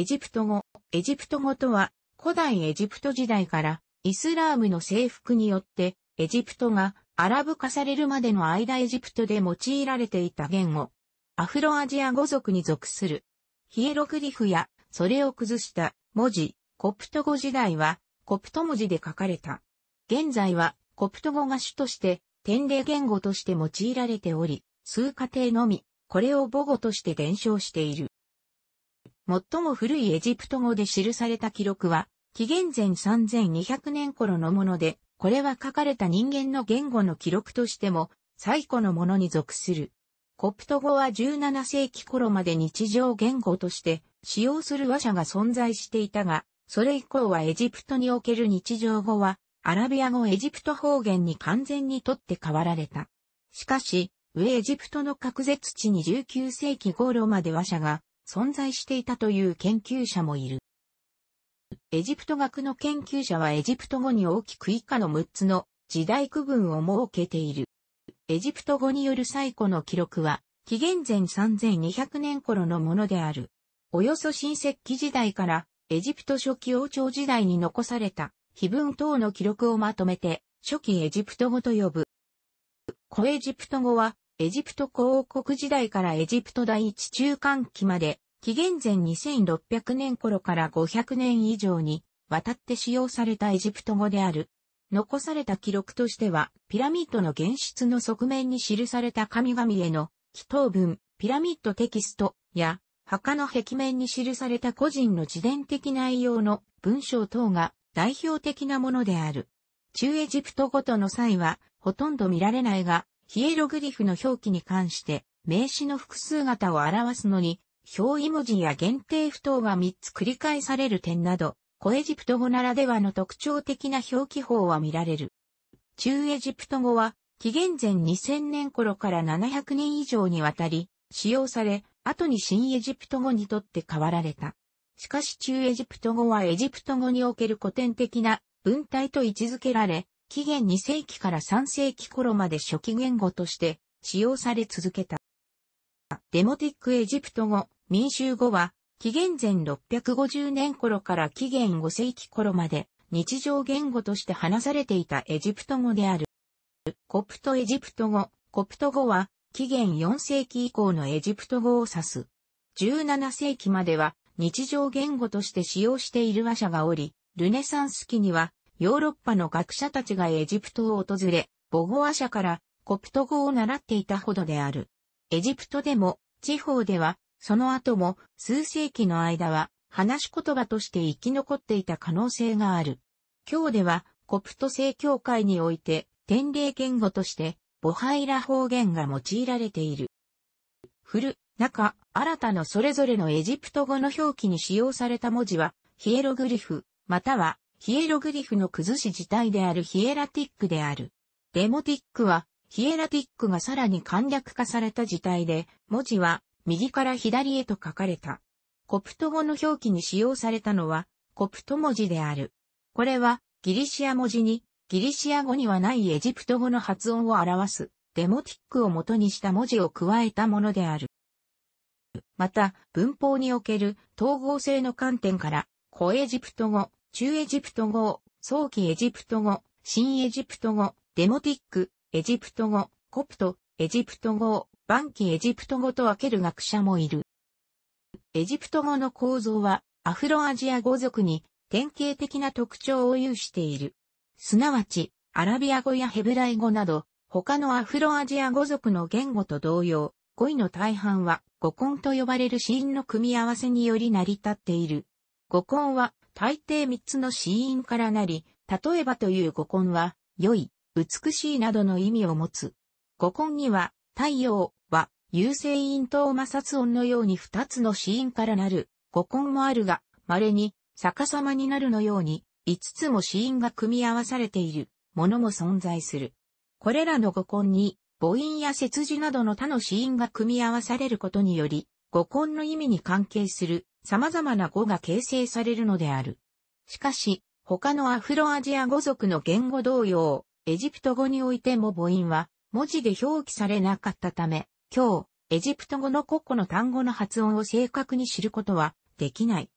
エジプト語。エジプト語とは、古代エジプト時代から、イスラームの征服によって、エジプトがアラブ化されるまでの間エジプトで用いられていた言語。アフロアジア語族に属する。ヒエログリフや、それを崩した文字、コプト語時代は、コプト文字で書かれた。現在は、コプト語が主として、典礼言語として用いられており、数家庭のみ、これを母語として伝承している。最も古いエジプト語で記された記録は、紀元前3200年頃のもので、これは書かれた人間の言語の記録としても、最古のものに属する。コプト語は17世紀頃まで日常言語として使用する話者が存在していたが、それ以降はエジプトにおける日常語は、アラビア語エジプト方言に完全にとって変わられた。しかし、上エジプトの隔絶地に19世紀頃まで話者が存在していたという研究者もいる。エジプト学の研究者はエジプト語に大きく以下の6つの時代区分を設けている。エジプト語による最古の記録は、紀元前3200年頃のものである。およそ新石器時代からエジプト初期王朝時代に残された碑文等の記録をまとめて初期エジプト語と呼ぶ。古エジプト語はエジプト公王国時代からエジプト第一中間期まで、紀元前2600年頃から500年以上に渡って使用されたエジプト語である。残された記録としては、ピラミッドの現出の側面に記された神々への祈祷文、ピラミッドテキストや、墓の壁面に記された個人の自伝的内容の文章等が代表的なものである。中エジプト語との際は、ほとんど見られないが、ヒエログリフの表記に関して、名詞の複数型を表すのに、表意文字や限定不等が3つ繰り返される点など、古エジプト語ならではの特徴的な表記法は見られる。中エジプト語は、紀元前2000年頃から700年以上にわたり、使用され、後に新エジプト語にとって変わられた。しかし中エジプト語はエジプト語における古典的な文体と位置づけられ、紀元2世紀から3世紀頃まで初期言語として使用され続けた。デモティックエジプト語、民衆語は、紀元前650年頃から紀元5世紀頃まで日常言語として話されていたエジプト語である。コプトエジプト語、コプト語は紀元4世紀以降のエジプト語を指す。17世紀までは日常言語として使用している話者がおり、ルネサンス期にはヨーロッパの学者たちがエジプトを訪れ、ボゴア社からコプト語を習っていたほどである。エジプトでも、地方では、その後も数世紀の間は話し言葉として生き残っていた可能性がある。今日では、コプト正教会において、典礼言語として、ボハイラ方言が用いられている。古、中、新たのそれぞれのエジプト語の表記に使用された文字は、ヒエログリフ、またはヒエログリフの崩し自体であるヒエラティックである。デモティックは、ヒエラティックがさらに簡略化された字体で、文字は右から左へと書かれた。コプト語の表記に使用されたのは、コプト文字である。これは、ギリシア文字に、ギリシア語にはないエジプト語の発音を表す、デモティックを元にした文字を加えたものである。また、文法における統合性の観点から、古エジプト語、中エジプト語、早期エジプト語、新エジプト語、デモティック、エジプト語、コプト、エジプト語、ン期エジプト語と分ける学者もいる。エジプト語の構造はアフロアジア語族に典型的な特徴を有している。すなわち、アラビア語やヘブライ語など、他のアフロアジア語族の言語と同様、語彙の大半は語根と呼ばれる子音の組み合わせにより成り立っている。語根は大抵三つの子音からなり、例えばという語根は、良い、美しいなどの意味を持つ。語根には、太陽は、優勢音と摩擦音のように二つの子音からなる語根もあるが、稀に逆さまになるのように、五つも子音が組み合わされているものも存在する。これらの語根に、母音や節字などの他の子音が組み合わされることにより、語根の意味に関係する様々な語が形成されるのである。しかし、他のアフロアジア語族の言語同様、エジプト語においても母音は文字で表記されなかったため、今日、エジプト語の個々の単語の発音を正確に知ることはできない。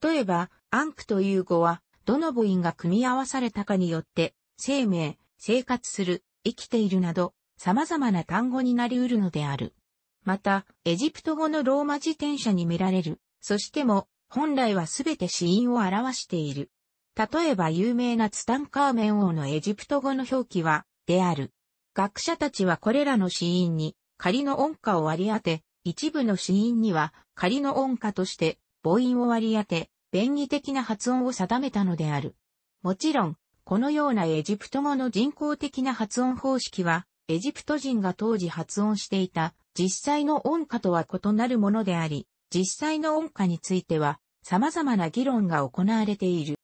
例えば、アンクという語は、どの母音が組み合わされたかによって、生命、生活する、生きているなど、様々な単語になり得るのである。また、エジプト語のローマ自転車に見られる、そしても、本来はすべて死因を表している。例えば有名なツタンカーメン王のエジプト語の表記は、である。学者たちはこれらの死因に仮の音歌を割り当て、一部の死因には仮の音歌として母音を割り当て、便宜的な発音を定めたのである。もちろん、このようなエジプト語の人工的な発音方式は、エジプト人が当時発音していた実際の音歌とは異なるものであり、実際の音歌については、様々な議論が行われている。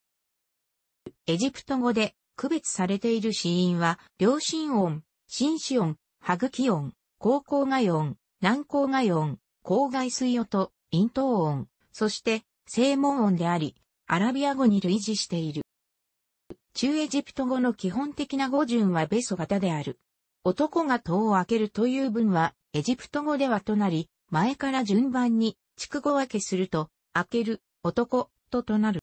エジプト語で区別されている死因は、両親音、心子音、歯茎音、高校外音、南高外音、高外水音と、咽頭音、そして、正門音であり、アラビア語に類似している。中エジプト語の基本的な語順はベソ型である。男が戸を開けるという文は、エジプト語ではとなり、前から順番に区語分けすると、開ける、男、ととなる。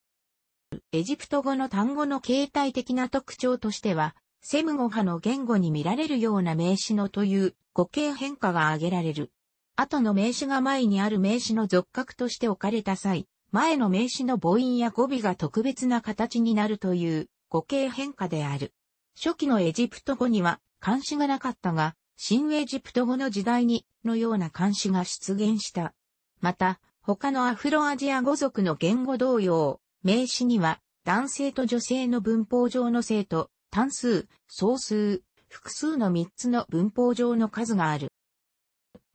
エジプト語の単語の形態的な特徴としては、セム語派の言語に見られるような名詞のという語形変化が挙げられる。後の名詞が前にある名詞の属格として置かれた際、前の名詞の母音や語尾が特別な形になるという語形変化である。初期のエジプト語には漢詩がなかったが、新エジプト語の時代にのような漢視が出現した。また、他のアフロアジア語族の言語同様、名詞には、男性と女性の文法上の性と、単数、総数、複数の3つの文法上の数がある。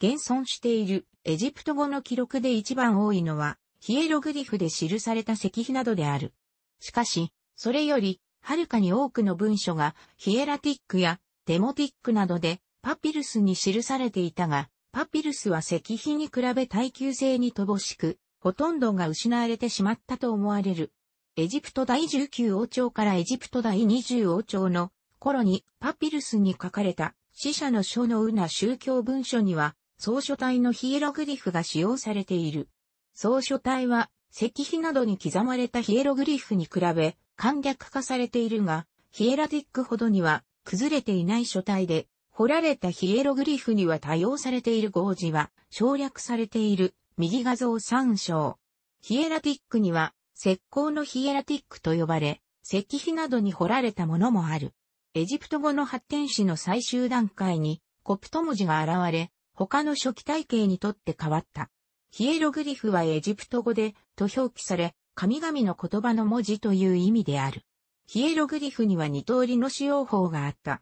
現存しているエジプト語の記録で一番多いのは、ヒエログリフで記された石碑などである。しかし、それより、はるかに多くの文書がヒエラティックやデモティックなどでパピルスに記されていたが、パピルスは石碑に比べ耐久性に乏しく、ほとんどが失われてしまったと思われる。エジプト第19王朝からエジプト第20王朝の頃にパピルスに書かれた死者の書のうな宗教文書には、草書体のヒエログリフが使用されている。草書体は、石碑などに刻まれたヒエログリフに比べ、簡略化されているが、ヒエラティックほどには、崩れていない書体で、掘られたヒエログリフには多用されている合字は省略されている右画像参照。ヒエラティックには石膏のヒエラティックと呼ばれ、石碑などに掘られたものもある。エジプト語の発展史の最終段階にコプト文字が現れ、他の初期体系にとって変わった。ヒエログリフはエジプト語でと表記され、神々の言葉の文字という意味である。ヒエログリフには二通りの使用法があった。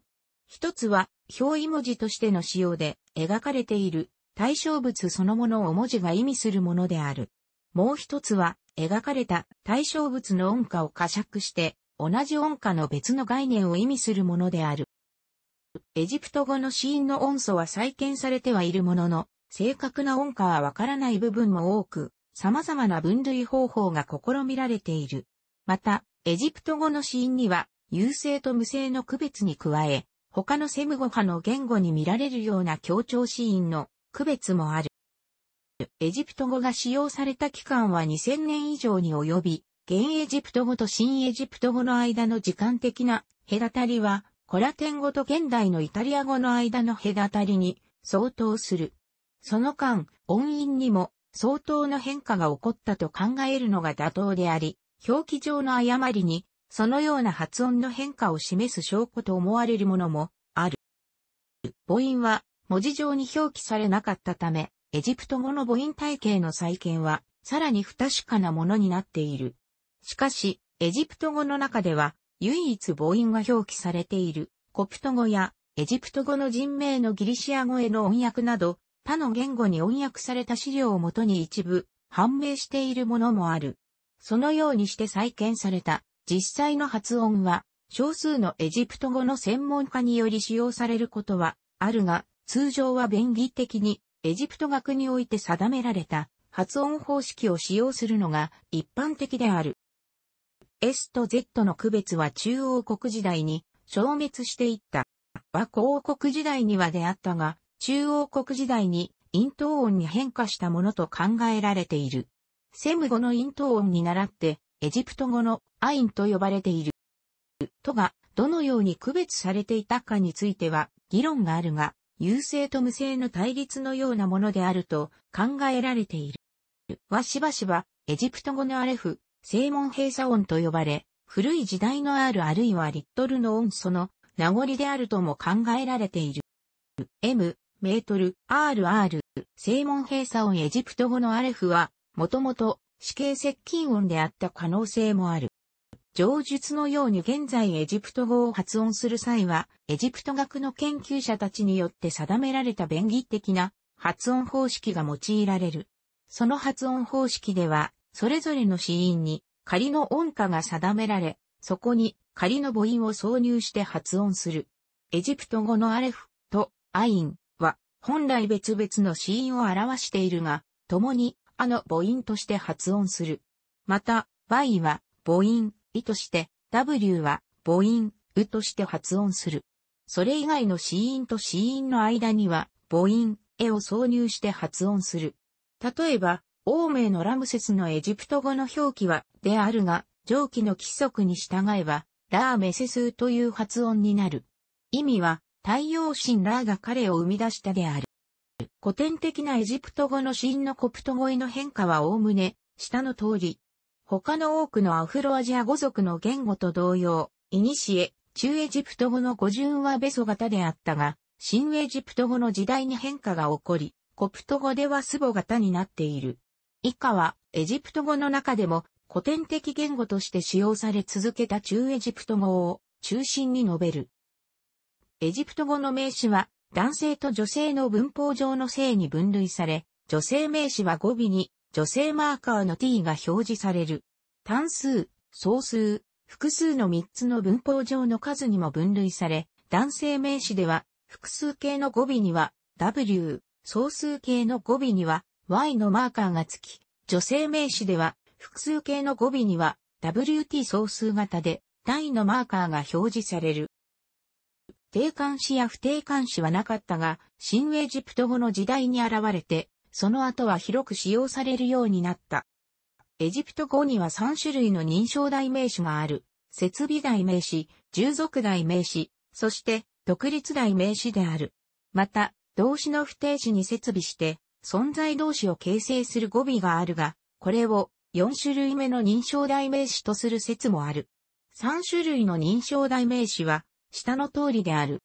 一つは、表意文字としての使用で描かれている対象物そのものを文字が意味するものである。もう一つは、描かれた対象物の音歌を呵責して、同じ音歌の別の概念を意味するものである。エジプト語の子音の音素は再建されてはいるものの、正確な音歌はわからない部分も多く、様々な分類方法が試みられている。また、エジプト語の子音には、有勢と無声の区別に加え、他のセム語派の言語に見られるような協調シーンの区別もある。エジプト語が使用された期間は2000年以上に及び、現エジプト語と新エジプト語の間の時間的な隔たりは、コラテン語と現代のイタリア語の間の隔たりに相当する。その間、音韻にも相当な変化が起こったと考えるのが妥当であり、表記上の誤りにそのような発音の変化を示す証拠と思われるものもある。母音は文字上に表記されなかったため、エジプト語の母音体系の再建は、さらに不確かなものになっている。しかし、エジプト語の中では、唯一母音が表記されている、コプト語や、エジプト語の人名のギリシア語への音訳など、他の言語に音訳された資料をもとに一部、判明しているものもある。そのようにして再建された、実際の発音は、少数のエジプト語の専門家により使用されることはあるが、通常は便宜的にエジプト学において定められた発音方式を使用するのが一般的である。S と Z の区別は中央国時代に消滅していった。和公国時代には出会ったが、中央国時代に咽頭音に変化したものと考えられている。セム語の咽頭音に倣って、エジプト語のアインと呼ばれている。とが、どのように区別されていたかについては、議論があるが、優勢と無勢の対立のようなものであると考えられている。はしばしば、エジプト語のアレフ、正門閉鎖音と呼ばれ、古い時代のるあるいはリットルの音その名残であるとも考えられている。M、メートル、RR、正門閉鎖音エジプト語のアレフは、もともと死刑接近音であった可能性もある。上述のように現在エジプト語を発音する際は、エジプト学の研究者たちによって定められた便宜的な発音方式が用いられる。その発音方式では、それぞれの子音に仮の音化が定められ、そこに仮の母音を挿入して発音する。エジプト語のアレフとアインは本来別々の子音を表しているが、共にあの母音として発音する。また、y は母音、イとして、w は母音、うとして発音する。それ以外の子音と子音の間には、母音、えを挿入して発音する。例えば、欧米のラムセスのエジプト語の表記は、であるが、上記の規則に従えば、ラーメセスという発音になる。意味は、太陽神ラーが彼を生み出したである。古典的なエジプト語の真のコプト語への変化はおおむね、下の通り。他の多くのアフロアジア語族の言語と同様、イニシエ、中エジプト語の語順はベソ型であったが、新エジプト語の時代に変化が起こり、コプト語ではスボ型になっている。以下は、エジプト語の中でも古典的言語として使用され続けた中エジプト語を中心に述べる。エジプト語の名詞は男性と女性の文法上の性に分類され、女性名詞は語尾に女性マーカーの t が表示される。単数、総数、複数の3つの文法上の数にも分類され、男性名詞では複数形の語尾には w、総数形の語尾には y のマーカーがつき、女性名詞では複数形の語尾には wt 総数型で、単位のマーカーが表示される。定冠詞や不定冠詞はなかったが、新エジプト語の時代に現れて、その後は広く使用されるようになった。エジプト語には3種類の認証代名詞がある。設備代名詞、従属代名詞、そして独立代名詞である。また、動詞の不定詞に設備して、存在動詞を形成する語尾があるが、これを4種類目の認証代名詞とする説もある。3種類の認証代名詞は、下の通りである。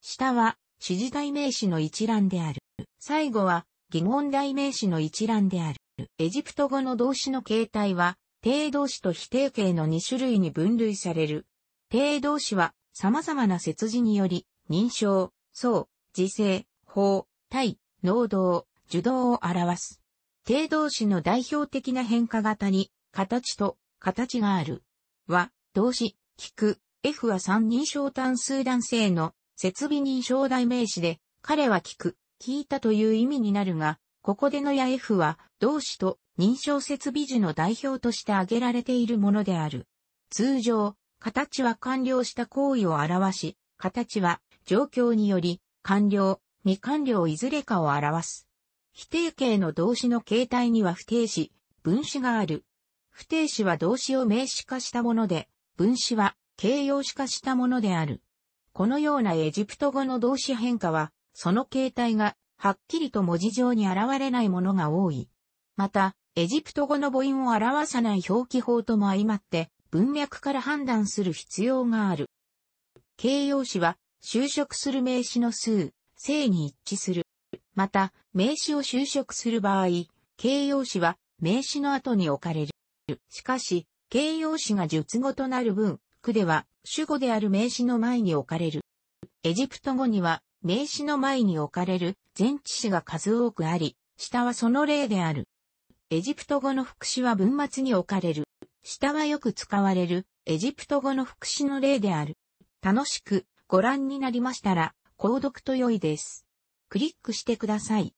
下は、指示代名詞の一覧である。最後は、疑問代名詞の一覧である。エジプト語の動詞の形態は、定動詞と否定形の2種類に分類される。定動詞は、様々な節字により、認証、層、時制、法、体、能動、受動を表す。定動詞の代表的な変化型に、形と形がある。は、動詞、聞く、F は三人称単数男性の設備認証代名詞で、彼は聞く、聞いたという意味になるが、ここでのや F は動詞と認証設備時の代表として挙げられているものである。通常、形は完了した行為を表し、形は状況により完了、未完了いずれかを表す。否定形の動詞の形態には不定詞、分詞がある。不定詞は動詞を名詞化したもので、分詞は形容詞化したものである。このようなエジプト語の動詞変化は、その形態が、はっきりと文字上に現れないものが多い。また、エジプト語の母音を表さない表記法とも相まって、文脈から判断する必要がある。形容詞は、就職する名詞の数、性に一致する。また、名詞を就職する場合、形容詞は名詞の後に置かれる。しかし、形容詞が述語となる分、句では主語である名詞の前に置かれる。エジプト語には名詞の前に置かれる前置詞が数多くあり、下はその例である。エジプト語の副詞は文末に置かれる。下はよく使われるエジプト語の副詞の例である。楽しくご覧になりましたら、購読と良いです。クリックしてください。